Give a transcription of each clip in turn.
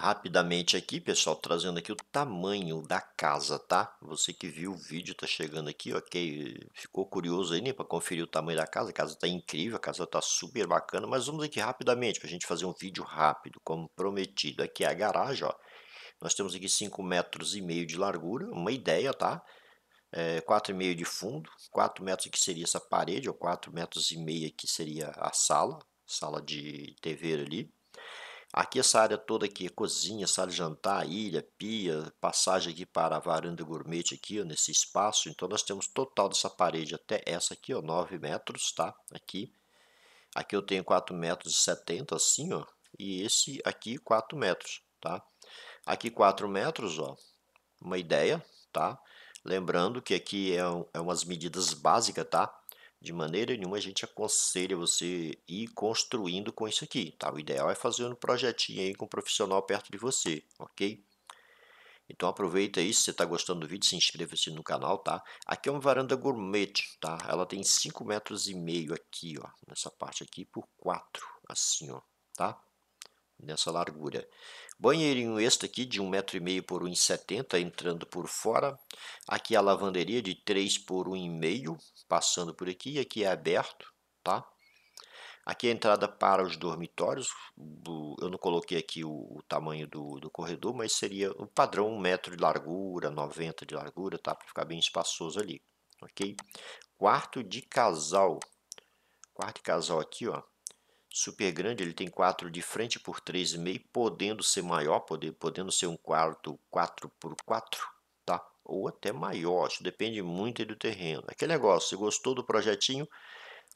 rapidamente aqui, pessoal, trazendo aqui o tamanho da casa, tá? Você que viu o vídeo tá chegando aqui, ok? Ficou curioso aí, né, para conferir o tamanho da casa. A casa tá incrível, a casa tá super bacana, mas vamos aqui rapidamente para a gente fazer um vídeo rápido, como prometido. Aqui é a garagem, ó. Nós temos aqui 5 metros e meio de largura, uma ideia, tá? É, 4,5 de fundo, 4 metros que seria essa parede, ou 4 metros e meio que seria a sala, sala de TV ali Aqui essa área toda aqui, cozinha, sala de jantar, ilha, pia, passagem aqui para a varanda gourmet aqui, ó, nesse espaço. Então nós temos total dessa parede até essa aqui, ó, 9 metros, tá? Aqui. Aqui eu tenho 4 metros e 70, assim, ó. E esse aqui 4 metros, tá? Aqui 4 metros, ó. Uma ideia, tá? Lembrando que aqui é, um, é umas medidas básicas, tá? De maneira nenhuma a gente aconselha você ir construindo com isso aqui, tá? O ideal é fazer um projetinho aí com um profissional perto de você, ok? Então aproveita aí, se você está gostando do vídeo, se inscreva se assim no canal, tá? Aqui é uma varanda gourmet, tá? Ela tem 5 metros e meio aqui, ó, nessa parte aqui, por 4, assim, ó, tá? nessa largura. Banheirinho este aqui de 1,5m por 1,70m entrando por fora. Aqui a lavanderia de 3 por 1,5m passando por aqui. Aqui é aberto, tá? Aqui é a entrada para os dormitórios. Eu não coloquei aqui o, o tamanho do, do, corredor, mas seria o padrão 1 metro de largura, 90 de largura, tá? Para ficar bem espaçoso ali, ok? Quarto de casal. Quarto de casal aqui, ó super grande, ele tem 4 de frente por 3,5, podendo ser maior, poder, podendo ser um quarto 4 por 4, tá? Ou até maior, isso depende muito do terreno. Aquele negócio, se gostou do projetinho,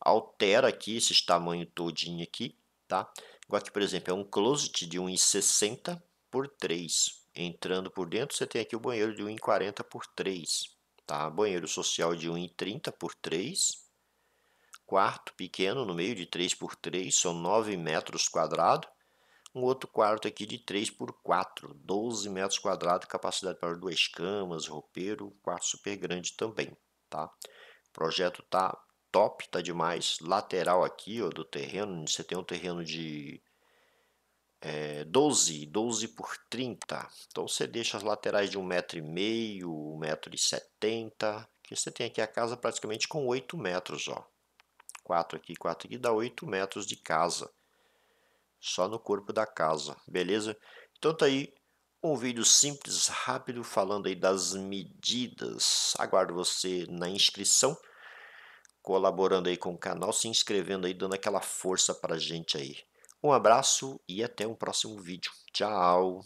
altera aqui esses tamanhos todinho aqui, tá? Igual aqui, por exemplo, é um closet de 1,60 por 3. Entrando por dentro, você tem aqui o banheiro de 1,40 por 3, tá? Banheiro social de 1,30 por 3, quarto pequeno no meio de 3 por 3, são 9 metros quadrados. Um outro quarto aqui de 3 por 4, 12 metros quadrados, capacidade para duas camas, roupeiro, quarto super grande também, tá? O projeto tá top, tá demais. Lateral aqui, ó, do terreno, você tem um terreno de é, 12, 12 por 30. Então você deixa as laterais de 1,5m, 1,70m. Que você tem aqui a casa praticamente com 8 metros, ó. 4 aqui, 4 aqui, dá 8 metros de casa. Só no corpo da casa, beleza? Então tá aí um vídeo simples, rápido, falando aí das medidas. Aguardo você na inscrição, colaborando aí com o canal, se inscrevendo aí, dando aquela força pra gente aí. Um abraço e até um próximo vídeo. Tchau!